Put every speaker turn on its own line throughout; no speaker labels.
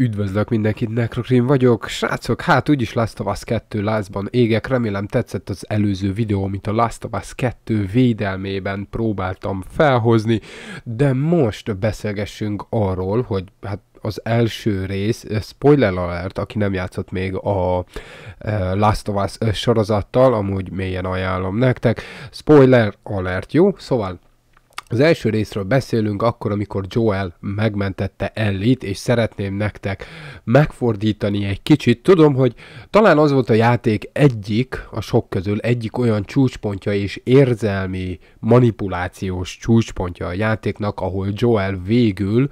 Üdvözlök mindenkit, Nekrokrim vagyok. Srácok, hát úgyis Last of Us 2 lázban égek. Remélem tetszett az előző videó, amit a Last of Us 2 védelmében próbáltam felhozni, de most beszélgessünk arról, hogy hát az első rész, eh, spoiler alert, aki nem játszott még a eh, Last of Us eh, sorozattal, amúgy mélyen ajánlom nektek, spoiler alert, jó? Szóval az első részről beszélünk akkor, amikor Joel megmentette Ellit, és szeretném nektek megfordítani egy kicsit. Tudom, hogy talán az volt a játék egyik, a sok közül egyik olyan csúcspontja és érzelmi manipulációs csúcspontja a játéknak, ahol Joel végül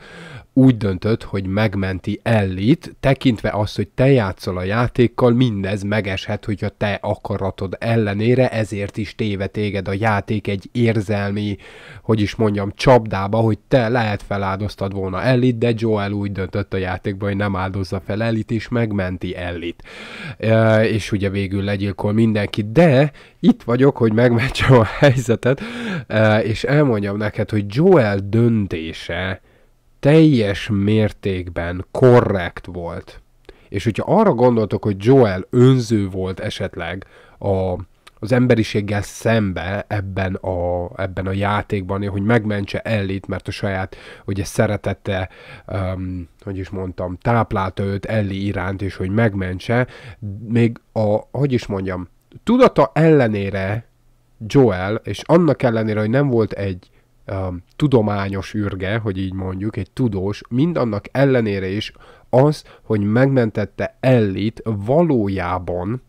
úgy döntött, hogy megmenti Ellit, tekintve azt, hogy te játszol a játékkal, mindez megeshet, hogyha te akaratod ellenére, ezért is téve téged a játék egy érzelmi, hogy is mondjam, csapdába, hogy te lehet feláldoztad volna Ellit, de Joel úgy döntött a játékban, hogy nem áldozza fel Ellit, és megmenti Ellit. E, és ugye végül legyilkol mindenki, de itt vagyok, hogy megmentsem a helyzetet, e, és elmondjam neked, hogy Joel döntése teljes mértékben korrekt volt. És hogyha arra gondoltok, hogy Joel önző volt esetleg a, az emberiséggel szembe ebben a, ebben a játékban, hogy megmentse Ellit, mert a saját ugye szeretette, um, hogy is mondtam, táplálta őt Elli iránt, és hogy megmentse, még a, hogy is mondjam, tudata ellenére Joel, és annak ellenére, hogy nem volt egy Um, tudományos ürge, hogy így mondjuk, egy tudós, mindannak ellenére is az, hogy megmentette Ellit valójában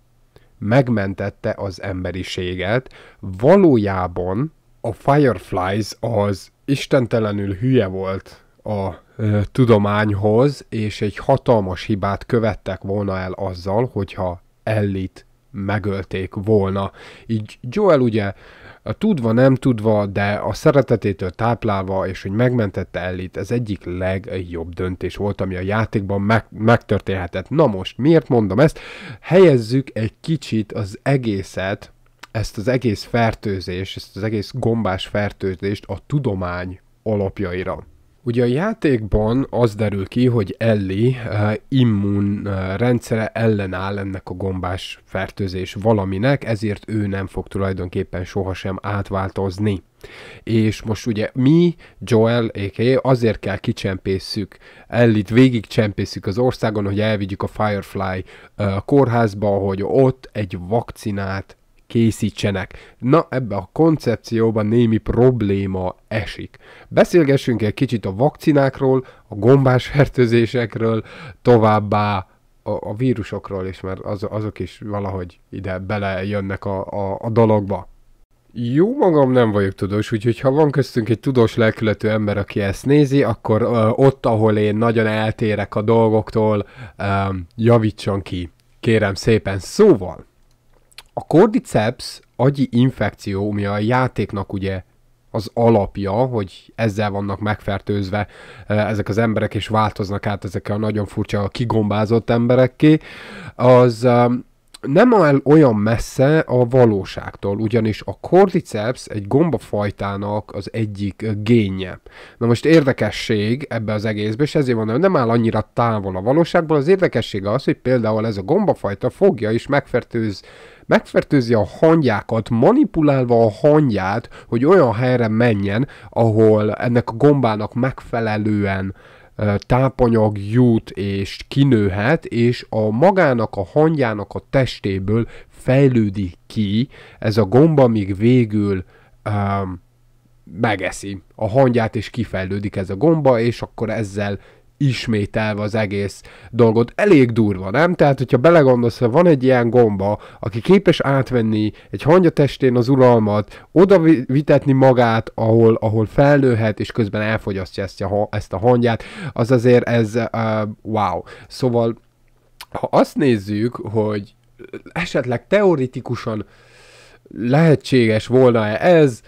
megmentette az emberiséget, valójában a Fireflies az istentelenül hülye volt a ö, tudományhoz, és egy hatalmas hibát követtek volna el azzal, hogyha Ellit megölték volna. Így Joel ugye Tudva, nem tudva, de a szeretetétől táplálva, és hogy megmentette Ellit, ez egyik legjobb döntés volt, ami a játékban meg, megtörténhetett. Na most, miért mondom ezt? Helyezzük egy kicsit az egészet, ezt az egész fertőzést, ezt az egész gombás fertőzést a tudomány alapjaira. Ugye a játékban az derül ki, hogy Ellie uh, immun eh, rendszere ellenáll ennek a gombás fertőzés valaminek, ezért ő nem fog tulajdonképpen sohasem átváltozni. És most ugye mi, Joel, a.k.a. azért kell kicsempészük, Ellit végig csempészük az országon, hogy elvigyük a Firefly uh, kórházba, hogy ott egy vakcinát készítsenek. Na, ebbe a koncepcióban némi probléma esik. Beszélgessünk egy kicsit a vakcinákról, a gombás fertőzésekről, továbbá a, a vírusokról is, mert az, azok is valahogy ide belejönnek a, a, a dologba. Jó magam nem vagyok tudós, úgyhogy ha van köztünk egy tudós lelkületű ember, aki ezt nézi, akkor ö, ott, ahol én nagyon eltérek a dolgoktól, ö, javítson ki. Kérem szépen, szóval a Cordyceps agyi infekció, ami a játéknak ugye az alapja, hogy ezzel vannak megfertőzve e, ezek az emberek, és változnak át ezek a nagyon furcsa kigombázott emberekké, az e, nem áll olyan messze a valóságtól, ugyanis a cordyceps egy gombafajtának az egyik génje. Na most érdekesség ebbe az egészbe, és ezért mondom, nem áll annyira távol a valóságból, az érdekesség az, hogy például ez a gombafajta fogja és megfertőz megfertőzi a hangyákat, manipulálva a hangyát, hogy olyan helyre menjen, ahol ennek a gombának megfelelően tápanyag jut és kinőhet, és a magának, a hangyának a testéből fejlődik ki ez a gomba, míg végül um, megeszi a hangyát, és kifejlődik ez a gomba, és akkor ezzel ismételve az egész dolgot. Elég durva, nem? Tehát, hogyha belegondolsz, hogy van egy ilyen gomba, aki képes átvenni egy hangyatestén testén az uralmat, oda vitetni magát, ahol, ahol felnőhet, és közben elfogyasztja ezt a, ezt a hangját, az azért ez uh, wow. Szóval, ha azt nézzük, hogy esetleg teoretikusan lehetséges volna-e ez,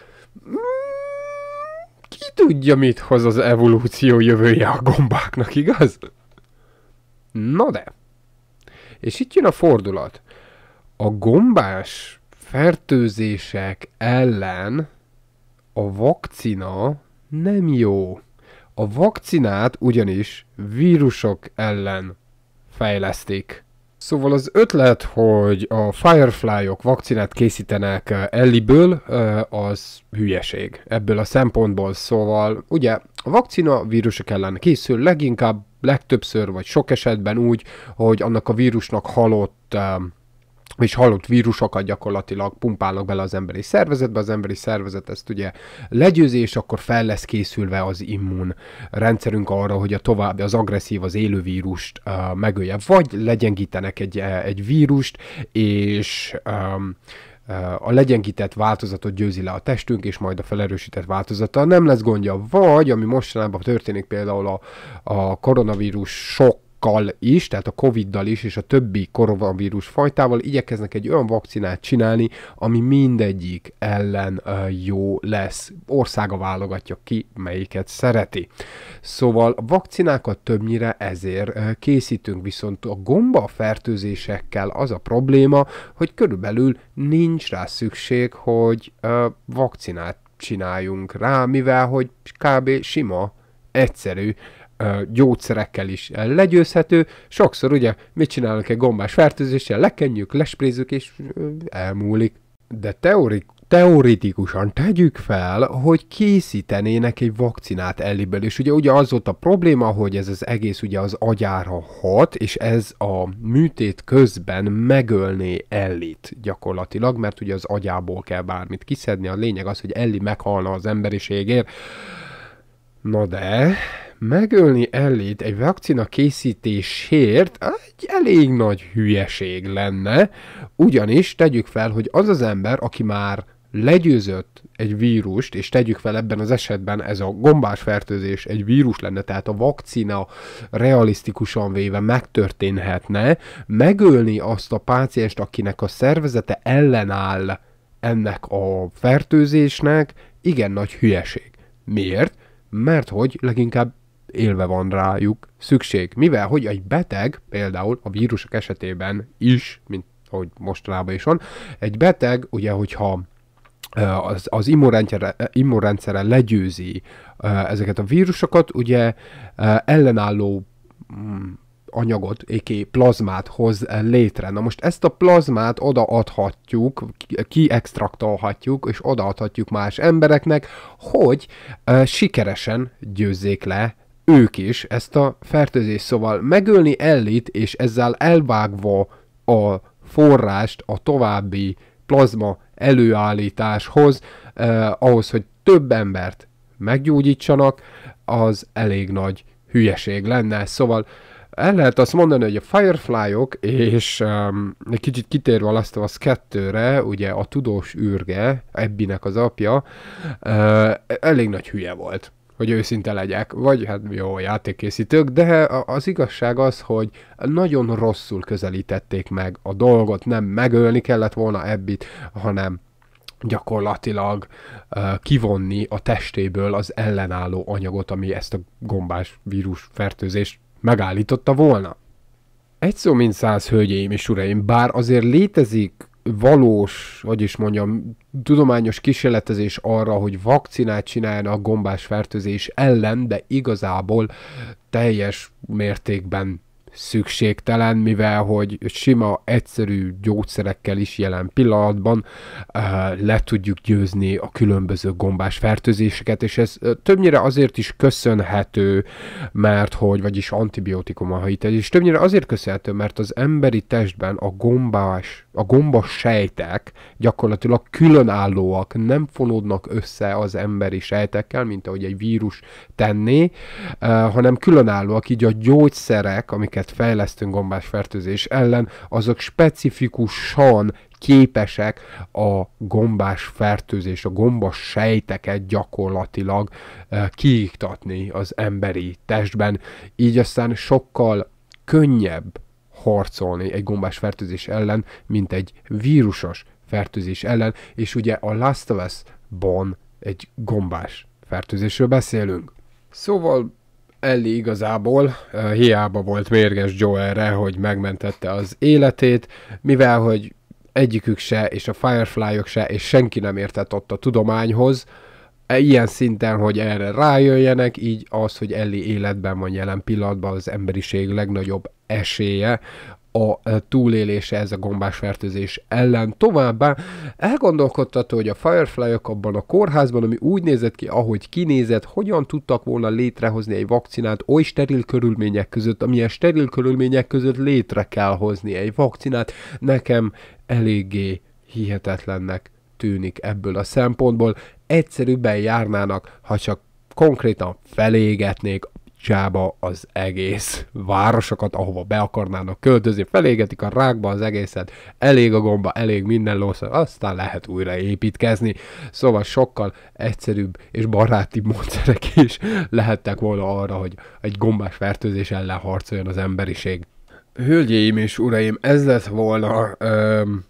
ki tudja, mit hoz az evolúció jövője a gombáknak, igaz? Na de. És itt jön a fordulat. A gombás fertőzések ellen a vakcina nem jó. A vakcinát ugyanis vírusok ellen fejlesztik. Szóval az ötlet, hogy a Firefly-ok -ok vakcinát készítenek eh, Elliből, eh, az hülyeség ebből a szempontból. Szóval ugye a vakcina vírusok ellen készül leginkább, legtöbbször vagy sok esetben úgy, hogy annak a vírusnak halott eh, és halott vírusokat gyakorlatilag pumpálnak bele az emberi szervezetbe, az emberi szervezet ezt ugye legyőzi, és akkor fel lesz készülve az immun rendszerünk arra, hogy a további az agresszív, az élő vírust uh, megölje, vagy legyengítenek egy, egy vírust, és um, a legyengített változatot győzi le a testünk, és majd a felerősített változata nem lesz gondja. Vagy, ami mostanában történik például a, a koronavírus sok kal is, tehát a Covid-dal is, és a többi koronavírus fajtával igyekeznek egy olyan vakcinát csinálni, ami mindegyik ellen jó lesz. Országa válogatja ki, melyiket szereti. Szóval a vakcinákat többnyire ezért készítünk, viszont a gomba fertőzésekkel az a probléma, hogy körülbelül nincs rá szükség, hogy vakcinát csináljunk rá, mivel hogy kb. sima, egyszerű gyógyszerekkel is legyőzhető. Sokszor ugye mit csinálunk egy gombás fertőzéssel, lekenjük, lesprézzük és elmúlik. De teori- teoretikusan tegyük fel, hogy készítenének egy vakcinát elliből, és ugye, ugye az volt a probléma, hogy ez az egész ugye az agyára hat, és ez a műtét közben megölné Ellit gyakorlatilag, mert ugye az agyából kell bármit kiszedni, a lényeg az, hogy Elli meghalna az emberiségért. Na de, megölni Ellét egy vakcina készítésért egy elég nagy hülyeség lenne, ugyanis tegyük fel, hogy az az ember, aki már legyőzött egy vírust, és tegyük fel ebben az esetben ez a gombás fertőzés egy vírus lenne, tehát a vakcina realisztikusan véve megtörténhetne, megölni azt a pácienst, akinek a szervezete ellenáll ennek a fertőzésnek, igen nagy hülyeség. Miért? Mert hogy leginkább élve van rájuk szükség. Mivel, hogy egy beteg, például a vírusok esetében is, mint ahogy mostanában is van, egy beteg, ugye, hogyha az, az immunrendszere, immunrendszere legyőzi ezeket a vírusokat, ugye ellenálló mm, anyagot, éki plazmát hoz létre. Na most ezt a plazmát odaadhatjuk, kiextraktolhatjuk, és odaadhatjuk más embereknek, hogy sikeresen győzzék le ők is ezt a fertőzést. Szóval megölni Ellit, és ezzel elvágva a forrást a további plazma előállításhoz, eh, ahhoz, hogy több embert meggyógyítsanak, az elég nagy hülyeség lenne. Szóval el lehet azt mondani, hogy a Firefly-ok, -ok és um, egy kicsit kitérve a Last of Us 2-re, ugye a tudós űrge, Ebbinek az apja, uh, elég nagy hülye volt hogy őszinte legyek, vagy hát jó, játékkészítők, de az igazság az, hogy nagyon rosszul közelítették meg a dolgot, nem megölni kellett volna ebbit, hanem gyakorlatilag uh, kivonni a testéből az ellenálló anyagot, ami ezt a gombás vírus fertőzést megállította volna. Egy szó mint száz, hölgyeim és uraim, bár azért létezik valós, hogy is mondjam, tudományos kísérletezés arra, hogy vakcinát csináljanak gombás fertőzés ellen, de igazából teljes mértékben szükségtelen, mivel hogy sima, egyszerű gyógyszerekkel is jelen pillanatban eh, le tudjuk győzni a különböző gombás fertőzéseket, és ez eh, többnyire azért is köszönhető, mert hogy, vagyis antibiotikum a hajít, és többnyire azért köszönhető, mert az emberi testben a gombás, a gombas sejtek gyakorlatilag különállóak, nem fonódnak össze az emberi sejtekkel, mint ahogy egy vírus tenné, eh, hanem különállóak, így a gyógyszerek, amiket amiket fejlesztünk gombás fertőzés ellen, azok specifikusan képesek a gombás fertőzés, a gombas sejteket gyakorlatilag eh, kiiktatni az emberi testben, így aztán sokkal könnyebb harcolni egy gombás fertőzés ellen, mint egy vírusos fertőzés ellen, és ugye a Last of Us-ban egy gombás fertőzésről beszélünk. Szóval Ellie igazából hiába volt mérges Joelre, hogy megmentette az életét, mivel hogy egyikük se, és a Firefly-ok se, és senki nem értett ott a tudományhoz, e, ilyen szinten, hogy erre rájöjjenek, így az, hogy Ellie életben van jelen pillanatban az emberiség legnagyobb esélye, a e, túlélése ez a gombás fertőzés ellen. Továbbá elgondolkodtató, hogy a firefly -ok abban a kórházban, ami úgy nézett ki, ahogy kinézett, hogyan tudtak volna létrehozni egy vakcinát oly steril körülmények között, amilyen steril körülmények között létre kell hozni egy vakcinát. Nekem eléggé hihetetlennek tűnik ebből a szempontból. Egyszerűbben járnának, ha csak konkrétan felégetnék csába az egész városokat, ahova be akarnának költözni, felégetik a rákba az egészet, elég a gomba, elég minden lósz, aztán lehet újra építkezni. Szóval sokkal egyszerűbb és baráti módszerek is lehettek volna arra, hogy egy gombás fertőzés ellen harcoljon az emberiség. Hölgyeim és uraim, ez lett volna... Öm,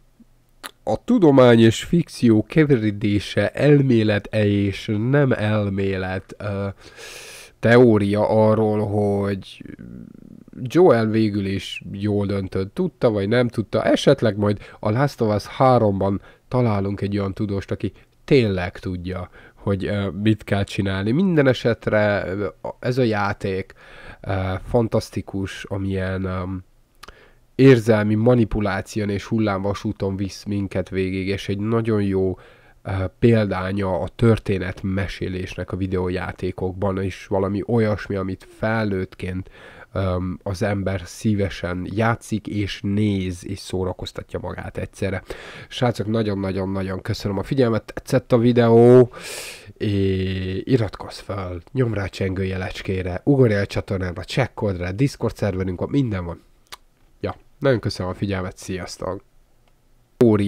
a tudomány és fikció keveredése elmélet -e és nem elmélet. Öm, teória arról, hogy Joel végül is jól döntött, tudta vagy nem tudta, esetleg majd a Last of Us 3-ban találunk egy olyan tudóst, aki tényleg tudja, hogy mit kell csinálni. Minden esetre ez a játék fantasztikus, amilyen érzelmi manipuláción és hullámvasúton visz minket végig, és egy nagyon jó Eh, példánya a történetmesélésnek a videójátékokban, és valami olyasmi, amit felnőttként az ember szívesen játszik és néz, és szórakoztatja magát egyszerre. Srácok, nagyon-nagyon-nagyon köszönöm a figyelmet, tetszett a videó, és iratkozz fel, nyomd rá a jelecskére, ugorj el a csatornára, csekkold rá, Discord szerverünk van, minden van. Ja, nagyon köszönöm a figyelmet, sziasztok! Óri